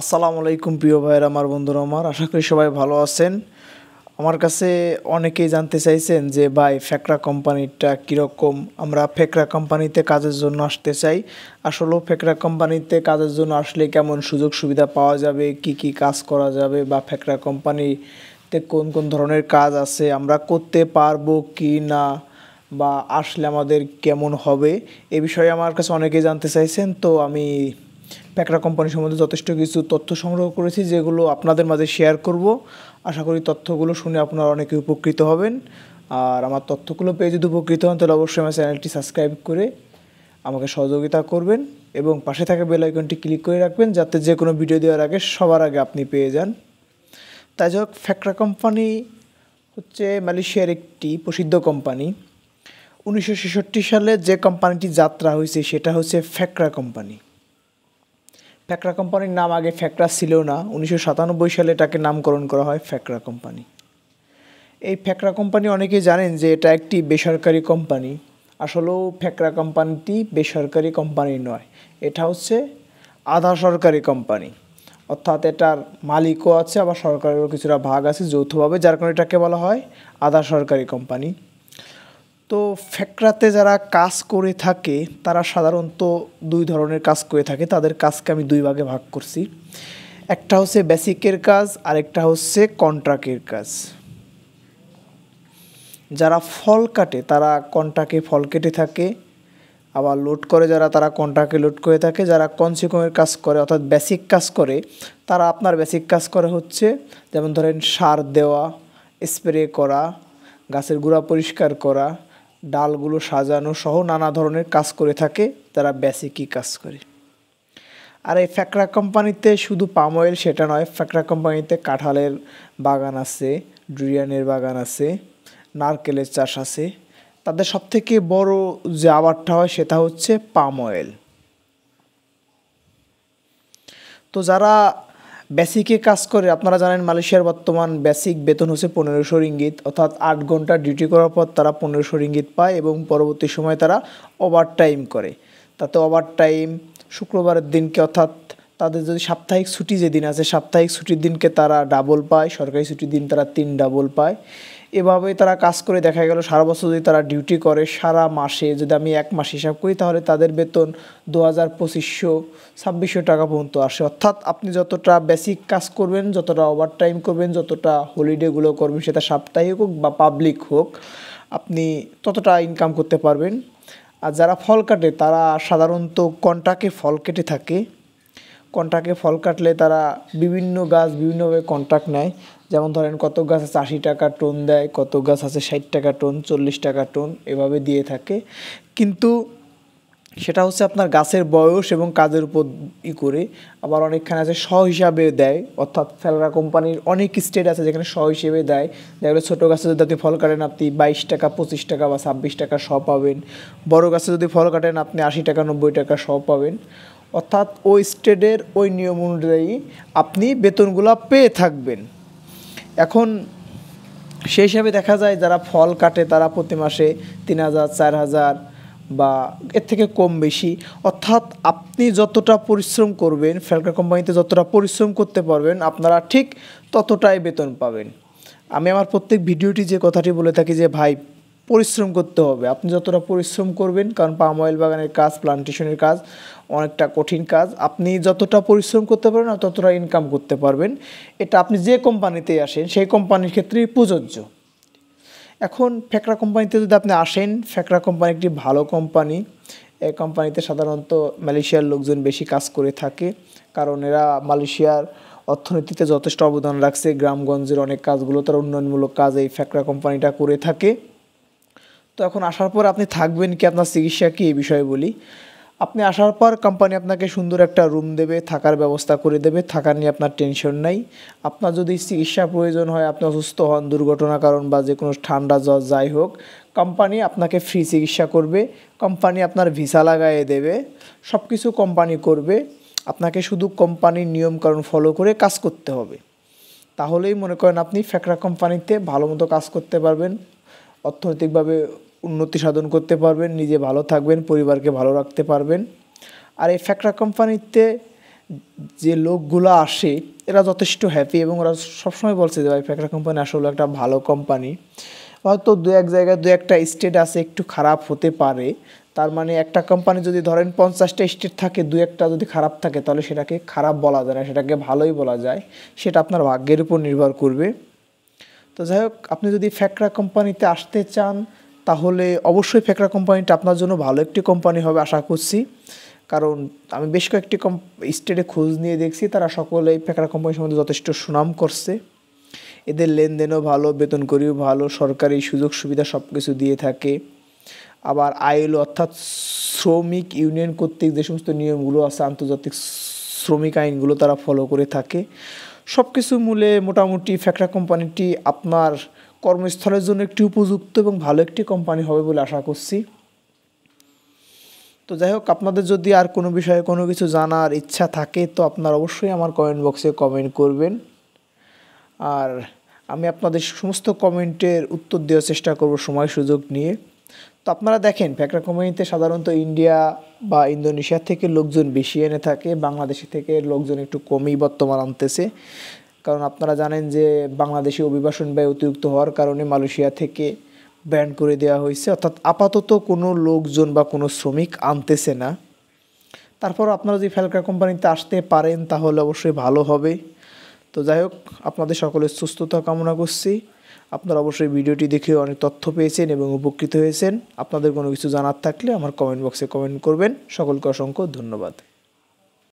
আসসালামু আলাইকুম প্রিয় ভাইয়ের আমার বন্ধুরা আমার আশা করি সবাই ভালো আছেন আমার কাছে অনেকেই জানতে চাইছেন যে ভাই ফেকরা কোম্পানিটা কীরকম আমরা ফেকরা কোম্পানিতে কাজের জন্য আসতে চাই আসলেও ফেকরা কোম্পানিতে কাজের জন্য আসলে কেমন সুযোগ সুবিধা পাওয়া যাবে কি কি কাজ করা যাবে বা ফেকরা কোম্পানিতে কোন কোন ধরনের কাজ আছে আমরা করতে পারবো কি না বা আসলে আমাদের কেমন হবে এ বিষয়ে আমার কাছে অনেকেই জানতে চাইছেন তো আমি প্যাকরা কোম্পানি সম্বন্ধে যথেষ্ট কিছু তথ্য সংগ্রহ করেছি যেগুলো আপনাদের মাঝে শেয়ার করব আশা করি তথ্যগুলো শুনে আপনারা অনেকে উপকৃত হবেন আর আমার তথ্যগুলো পেয়ে যদি উপকৃত হন তাহলে অবশ্যই আমার চ্যানেলটি সাবস্ক্রাইব করে আমাকে সহযোগিতা করবেন এবং পাশে থাকা বেলাইকনটি ক্লিক করে রাখবেন যাতে যে কোনো ভিডিও দেওয়ার আগে সবার আগে আপনি পেয়ে যান তাই যাই হোক ফ্যাকরা কোম্পানি হচ্ছে মালয়েশিয়ার একটি প্রসিদ্ধ কোম্পানি উনিশশো সালে যে কোম্পানিটি যাত্রা হয়েছে সেটা হচ্ছে ফ্যাকরা কোম্পানি ফ্যাকরা কোম্পানির নাম আগে ফ্যাকরা ছিল না উনিশশো সাতানব্বই সালে এটাকে নামকরণ করা হয় ফ্যাকরা কোম্পানি এই ফ্যাকরা কোম্পানি অনেকেই জানেন যে এটা একটি বেসরকারি কোম্পানি আসলেও ফ্যাকরা কোম্পানিটি বেসরকারি কোম্পানি নয় এটা হচ্ছে আধা সরকারি কোম্পানি অর্থাৎ এটার মালিকও আছে আবার সরকারেরও কিছুটা ভাগ আছে যৌথভাবে যার কারণে এটাকে বলা হয় আধা সরকারি কোম্পানি তো ফ্যাকরাতে যারা কাজ করে থাকে তারা সাধারণত দুই ধরনের কাজ করে থাকে তাদের কাজকে আমি দুই ভাগে ভাগ করছি একটা হচ্ছে বেসিকের কাজ আরেকটা হচ্ছে কন্ট্রাক্টের কাজ যারা ফল কাটে তারা কন্ট্রাকে ফল কেটে থাকে আবার লোড করে যারা তারা কন্ট্রাক্টে লোড করে থাকে যারা কনসিকমের কাজ করে অর্থাৎ বেসিক কাজ করে তারা আপনার বেসিক কাজ করে হচ্ছে যেমন ধরেন সার দেওয়া স্প্রে করা গাছের গুঁড়া পরিষ্কার করা ডালগুলো সাজানো সহ নানা ধরনের কাজ করে থাকে তারা বেসিকই কাজ করে আর এই ফ্যাকরা কোম্পানিতে শুধু পাম অয়েল সেটা নয় ফ্যাকরা কোম্পানিতে কাঁঠালের বাগান আছে ডুরিয়ানের বাগান আছে নারকেলের চাষ আছে তাদের সবথেকে বড় যে আবারটা হয় সেটা হচ্ছে পাম অয়েল তো যারা বেসিকে কাজ করে আপনারা জানেন মালয়েশিয়ার বর্তমান বেসিক বেতন হচ্ছে পনেরোশো ইঙ্গিত অর্থাৎ আট ঘন্টা ডিউটি করার পর তারা পনেরোশো ইঙ্গিত পায় এবং পরবর্তী সময়ে তারা ওভার টাইম করে তাতে ওভার টাইম শুক্রবারের দিনকে অর্থাৎ তাদের যদি সাপ্তাহিক ছুটি যেদিন আছে সাপ্তাহিক ছুটির দিনকে তারা ডাবল পায় সরকারি ছুটির দিন তারা তিন ডাবল পায় এভাবে তারা কাজ করে দেখা গেল সারা বছর যদি তারা ডিউটি করে সারা মাসে যদি আমি এক মাস হিসাব করি তাহলে তাদের বেতন দু হাজার পঁচিশশো ছাব্বিশশো টাকা পর্যন্ত আসে অর্থাৎ আপনি যতটা বেসিক কাজ করবেন যতটা ওভার টাইম করবেন যতটা হলিডেগুলো করবেন সেটা সাপ্তাহিক হোক বা পাবলিক হোক আপনি ততটা ইনকাম করতে পারবেন আর যারা ফল কাটে তারা সাধারণত কন্টাকে ফল কেটে থাকে কন্টাকে ফল কাটলে তারা বিভিন্ন গাছ বিভিন্নভাবে কন্ট্রাক্ট নেয় যেমন ধরেন কত গাছ আছে আশি টাকা টোন দেয় কত গাছ আছে ষাট টাকা টোন চল্লিশ টাকা টোন এভাবে দিয়ে থাকে কিন্তু সেটা হচ্ছে আপনার গাছের বয়স এবং কাজের উপর ই করে আবার অনেকখানে আছে স হিসাবে দেয় অর্থাৎ ফেলরা কোম্পানির অনেক স্টেট আছে যেখানে স হিসেবে দেয় যেগুলো ছোটো গাছে যদি আপনি ফল কাটেন আপনি বাইশ টাকা পঁচিশ টাকা বা ছাব্বিশ টাকা স পাবেন বড় গাছে যদি ফল কাটেন আপনি আশি টাকা নব্বই টাকা স পাবেন অর্থাৎ ওই স্টেটের ওই নিয়ম অনুযায়ী আপনি বেতনগুলো পেয়ে থাকবেন এখন সেই হিসাবে দেখা যায় যারা ফল কাটে তারা প্রতি মাসে তিন হাজার চার হাজার বা এর থেকে কম বেশি অর্থাৎ আপনি যতটা পরিশ্রম করবেন ফ্যালকা কোম্পানিতে যতটা পরিশ্রম করতে পারবেন আপনারা ঠিক ততটাই বেতন পাবেন আমি আমার প্রত্যেক ভিডিওটি যে কথাটি বলে থাকি যে ভাই পরিশ্রম করতে হবে আপনি যতটা পরিশ্রম করবেন কারণ পাম অয়েল বাগানের কাজ প্লান্টেশনের কাজ অনেকটা কঠিন কাজ আপনি যতটা পরিশ্রম করতে পারবেন আর ততটা ইনকাম করতে পারবেন এটা আপনি যে কোম্পানিতে আসেন সেই কোম্পানির ক্ষেত্রেই প্রযোজ্য এখন ফ্যাকরা কোম্পানিতে যদি আপনি আসেন ফ্যাকরা কোম্পানি একটি ভালো কোম্পানি এই কোম্পানিতে সাধারণত মালয়েশিয়ার লোকজন বেশি কাজ করে থাকে কারণ এরা মালয়েশিয়ার অর্থনীতিতে যথেষ্ট অবদান রাখছে গ্রামগঞ্জের অনেক কাজগুলো তার উন্নয়নমূলক কাজ এই ফ্যাকরা কোম্পানিটা করে থাকে তো এখন আসার পর আপনি থাকবেন কি আপনার চিকিৎসা কি এই বিষয়ে বলি আপনি আসার পর কোম্পানি আপনাকে সুন্দর একটা রুম দেবে থাকার ব্যবস্থা করে দেবে থাকা নিয়ে আপনার টেনশন নাই আপনার যদি চিকিৎসা প্রয়োজন হয় আপনি অসুস্থ হন দুর্ঘটনা কারণ বা যে কোনো ঠান্ডা জ্বর যাই হোক কোম্পানি আপনাকে ফ্রি চিকিৎসা করবে কোম্পানি আপনার ভিসা লাগাইয়ে দেবে সব কিছু কোম্পানি করবে আপনাকে শুধু কোম্পানির নিয়মকানুন ফলো করে কাজ করতে হবে তাহলেই মনে করেন আপনি ফ্যাকরা কোম্পানিতে ভালো মতো কাজ করতে পারবেন অর্থনৈতিকভাবে উন্নতি সাধন করতে পারবেন নিজে ভালো থাকবেন পরিবারকে ভালো রাখতে পারবেন আর এই ফ্যাক্টরা কোম্পানিতে যে লোকগুলো আসে এরা যথেষ্ট হ্যাপি এবং ওরা সবসময় বলছে যে ভাই ফ্যাক্টরা কোম্পানি আসলে একটা ভালো কোম্পানি হয়তো দু এক জায়গায় দু একটা স্টেট আছে একটু খারাপ হতে পারে তার মানে একটা কোম্পানি যদি ধরেন পঞ্চাশটা স্টেট থাকে দু একটা যদি খারাপ থাকে তাহলে সেটাকে খারাপ বলা যায় না সেটাকে ভালোই বলা যায় সেটা আপনার ভাগ্যের উপর নির্ভর করবে তো যাই হোক আপনি যদি ফ্যাকরা কোম্পানিতে আসতে চান তাহলে অবশ্যই ফ্যাকরা কোম্পানিটা আপনার জন্য ভালো একটি কোম্পানি হবে আশা করছি কারণ আমি বেশ কয়েকটি কম স্টেটে খোঁজ নিয়ে দেখছি তারা সকলেই ফ্যাকরা কোম্পানির সম্বন্ধে যথেষ্ট সুনাম করছে এদের লেনদেনও ভালো বেতন করিও ভালো সরকারি সুযোগ সুবিধা সব কিছু দিয়ে থাকে আবার আইল অর্থাৎ শ্রমিক ইউনিয়ন কর্তৃক যে সমস্ত নিয়মগুলো আছে আন্তর্জাতিক শ্রমিক আইনগুলো তারা ফলো করে থাকে সব কিছু মূলে মোটামুটি ফ্যাকরা কোম্পানিটি আপনার কর্মস্থলের জন্য একটি উপযুক্ত এবং ভালো একটি কোম্পানি হবে বলে আশা করছি তো যাই হোক আপনাদের যদি আর কোনো বিষয়ে কোনো কিছু জানার ইচ্ছা থাকে তো আপনারা অবশ্যই আমার কমেন্ট বক্সে কমেন্ট করবেন আর আমি আপনাদের সমস্ত কমেন্টের উত্তর দেওয়ার চেষ্টা করব সময় সুযোগ নিয়ে তো আপনারা দেখেন ফ্যাকরা কোম্পানিতে সাধারণত ইন্ডিয়া বা ইন্দোনেশিয়া থেকে লোকজন বেশি এনে থাকে বাংলাদেশি থেকে লোকজন একটু কমই বর্তমান আনতেছে কারণ আপনারা জানেন যে বাংলাদেশে অভিবাসন ব্যয় অতিরিক্ত হওয়ার কারণে মালয়েশিয়া থেকে ব্যান করে দেওয়া হয়েছে অর্থাৎ আপাতত কোনো লোকজন বা কোনো শ্রমিক আনতেছে না তারপর আপনারা যদি ফ্যালকা কোম্পানিতে আসতে পারেন তাহলে অবশ্যই ভালো হবে তো যাই হোক আপনাদের সকলের সুস্থতা কামনা করছি আপনারা অবশ্যই ভিডিওটি দেখে অনেক তথ্য পেয়েছেন এবং উপকৃত হয়েছেন আপনাদের কোনো কিছু জানার থাকলে আমার কমেন্ট বক্সে কমেন্ট করবেন সকলকে অসংখ্য ধন্যবাদ